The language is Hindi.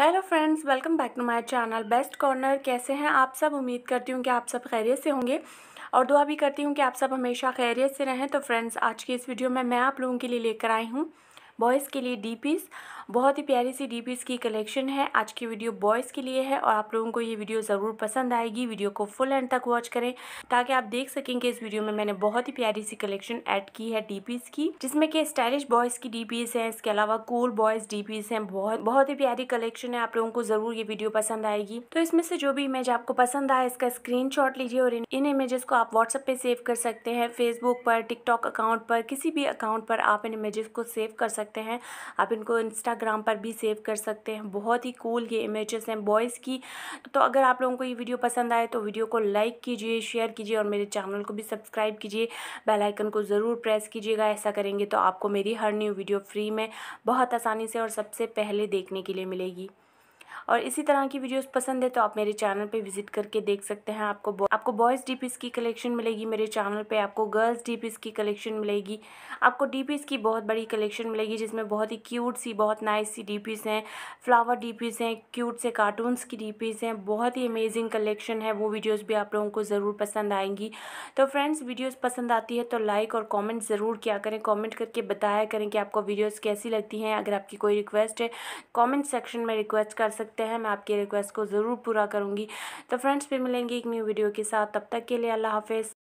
hello friends welcome back to my channel best corner कैसे हैं आप सब उम्मीद करती हूँ कि आप सब खैरियत से होंगे और दुआ भी करती हूँ कि आप सब हमेशा खैरियत से रहें तो फ्रेंड्स आज की इस वीडियो में मैं आप लोगों के लिए लेकर आई हूँ बॉयज़ के लिए डी पीस बहुत ही प्यारी सी डी पीस की कलेक्शन है आज की वीडियो बॉयज़ के लिए है और आप लोगों को ये वीडियो ज़रूर पसंद आएगी वीडियो को फुल एंड तक वॉच करें ताकि आप देख सकें कि इस वीडियो में मैंने बहुत ही प्यारी सी कलेक्शन ऐड की है डी पीस की जिसमें कि स्टाइलिश बॉयज़ की डी पीस है इसके अलावा कूल बॉयज़ डी पीस हैं बहुत बहुत ही प्यारी कलेक्शन है आप लोगों को ज़रूर ये वीडियो पसंद आएगी तो इसमें से जो भी इमेज आपको पसंद आए इसका स्क्रीन लीजिए और इन, इमेजेस को आप व्हाट्सएप पे सेव कर सकते हैं फेसबुक पर टिकटॉक अकाउंट पर किसी भी अकाउंट पर आप इन इमेजेस को सेव कर सकते सकते हैं आप इनको इंस्टाग्राम पर भी सेव कर सकते हैं बहुत ही कूल ये इमेजेस हैं बॉयज़ की तो अगर आप लोगों को ये वीडियो पसंद आए तो वीडियो को लाइक कीजिए शेयर कीजिए और मेरे चैनल को भी सब्सक्राइब कीजिए बेलाइकन को ज़रूर प्रेस कीजिएगा ऐसा करेंगे तो आपको मेरी हर न्यू वीडियो फ्री में बहुत आसानी से और सबसे पहले देखने के लिए मिलेगी और इसी तरह की वीडियोस पसंद है तो आप मेरे चैनल पे विजिट करके देख सकते हैं आपको आपको बॉयज़ डी की कलेक्शन मिलेगी मेरे चैनल पे आपको गर्ल्स डी की कलेक्शन मिलेगी आपको डी की बहुत बड़ी कलेक्शन मिलेगी जिसमें बहुत ही क्यूट सी बहुत नाइस सी डी हैं फ्लावर डी हैं क्यूट से कार्टून्स की डी हैं बहुत ही अमेजिंग कलेक्शन है वो वीडियोज़ भी आप लोगों को ज़रूर पसंद आएंगी तो फ्रेंड्स वीडियोज़ पसंद आती है तो लाइक और कॉमेंट ज़रूर किया करें कॉमेंट करके बताया करें कि आपको वीडियोज़ कैसी लगती हैं अगर आपकी कोई रिक्वेस्ट है कॉमेंट सेक्शन में रिक्वेस्ट कर सकते सकते हैं मैं आपकी रिक्वेस्ट को ज़रूर पूरा करूँगी तो फ्रेंड्स फिर मिलेंगे एक न्यू वीडियो के साथ तब तक के लिए अल्लाह हाफ़